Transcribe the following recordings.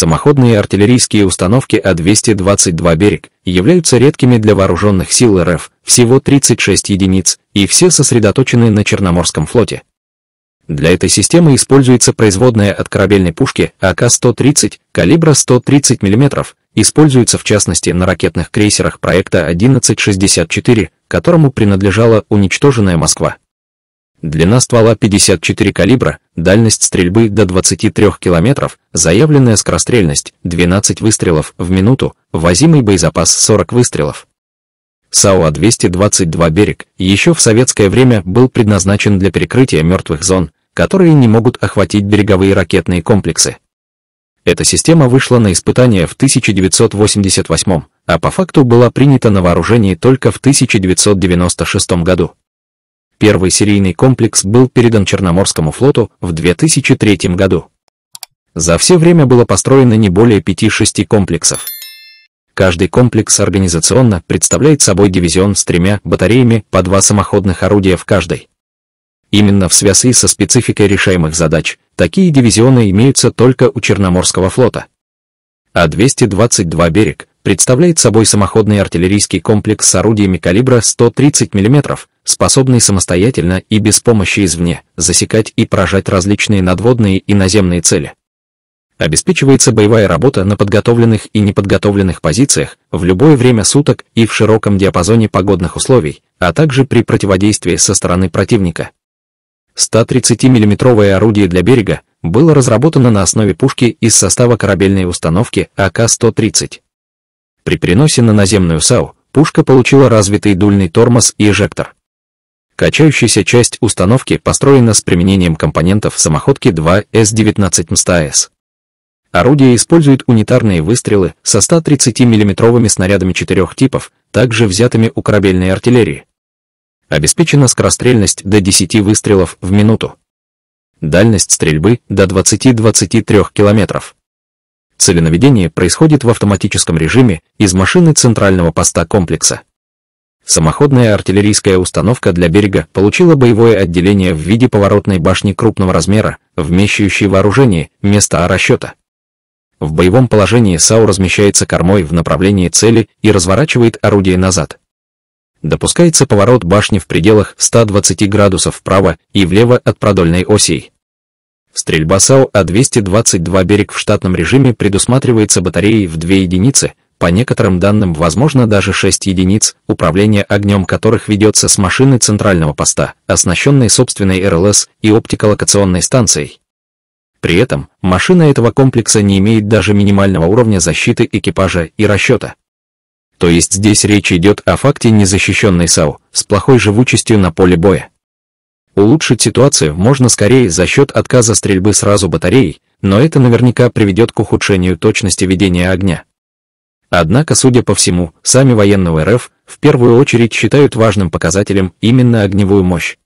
Самоходные артиллерийские установки А-222 «Берег» являются редкими для вооруженных сил РФ, всего 36 единиц, и все сосредоточены на Черноморском флоте. Для этой системы используется производная от корабельной пушки АК-130 калибра 130 мм, используется в частности на ракетных крейсерах проекта 1164, которому принадлежала уничтоженная Москва. Длина ствола 54 калибра, дальность стрельбы до 23 км, заявленная скорострельность 12 выстрелов в минуту, возимый боезапас 40 выстрелов. САУА-222 «Берег» еще в советское время был предназначен для перекрытия мертвых зон, которые не могут охватить береговые ракетные комплексы. Эта система вышла на испытание в 1988, а по факту была принята на вооружение только в 1996 году. Первый серийный комплекс был передан Черноморскому флоту в 2003 году. За все время было построено не более 5-6 комплексов. Каждый комплекс организационно представляет собой дивизион с тремя батареями по два самоходных орудия в каждой. Именно в связи со спецификой решаемых задач, такие дивизионы имеются только у Черноморского флота. А 222 «Берег» представляет собой самоходный артиллерийский комплекс с орудиями калибра 130 мм, способный самостоятельно и без помощи извне засекать и поражать различные надводные и наземные цели. Обеспечивается боевая работа на подготовленных и неподготовленных позициях в любое время суток и в широком диапазоне погодных условий, а также при противодействии со стороны противника. 130 миллиметровое орудие для берега было разработано на основе пушки из состава корабельной установки АК-130. При переносе на наземную САУ пушка получила развитый дульный тормоз и эжектор. Качающаяся часть установки построена с применением компонентов самоходки 2С19 МСТАС. Орудие использует унитарные выстрелы со 130 миллиметровыми снарядами четырех типов, также взятыми у корабельной артиллерии. Обеспечена скорострельность до 10 выстрелов в минуту. Дальность стрельбы до 20-23 километров. Целенаведение происходит в автоматическом режиме из машины центрального поста комплекса. Самоходная артиллерийская установка для берега получила боевое отделение в виде поворотной башни крупного размера, вмещающей вооружение, место расчета. В боевом положении САУ размещается кормой в направлении цели и разворачивает орудие назад. Допускается поворот башни в пределах 120 градусов вправо и влево от продольной осей. Стрельба САУ А-222 «Берег» в штатном режиме предусматривается батареей в 2 единицы, по некоторым данным возможно даже 6 единиц, управление огнем которых ведется с машины центрального поста, оснащенной собственной РЛС и оптиколокационной станцией. При этом машина этого комплекса не имеет даже минимального уровня защиты экипажа и расчета. То есть здесь речь идет о факте незащищенной САУ с плохой живучестью на поле боя. Улучшить ситуацию можно скорее за счет отказа стрельбы сразу батареей, но это наверняка приведет к ухудшению точности ведения огня. Однако, судя по всему, сами военные РФ в первую очередь считают важным показателем именно огневую мощь.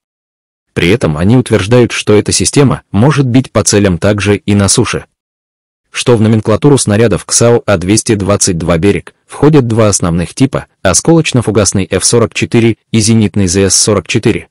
При этом они утверждают, что эта система может бить по целям также и на суше. Что в номенклатуру снарядов КСАУ А-222 «Берег» входят два основных типа – осколочно-фугасный F-44 и зенитный ЗС-44.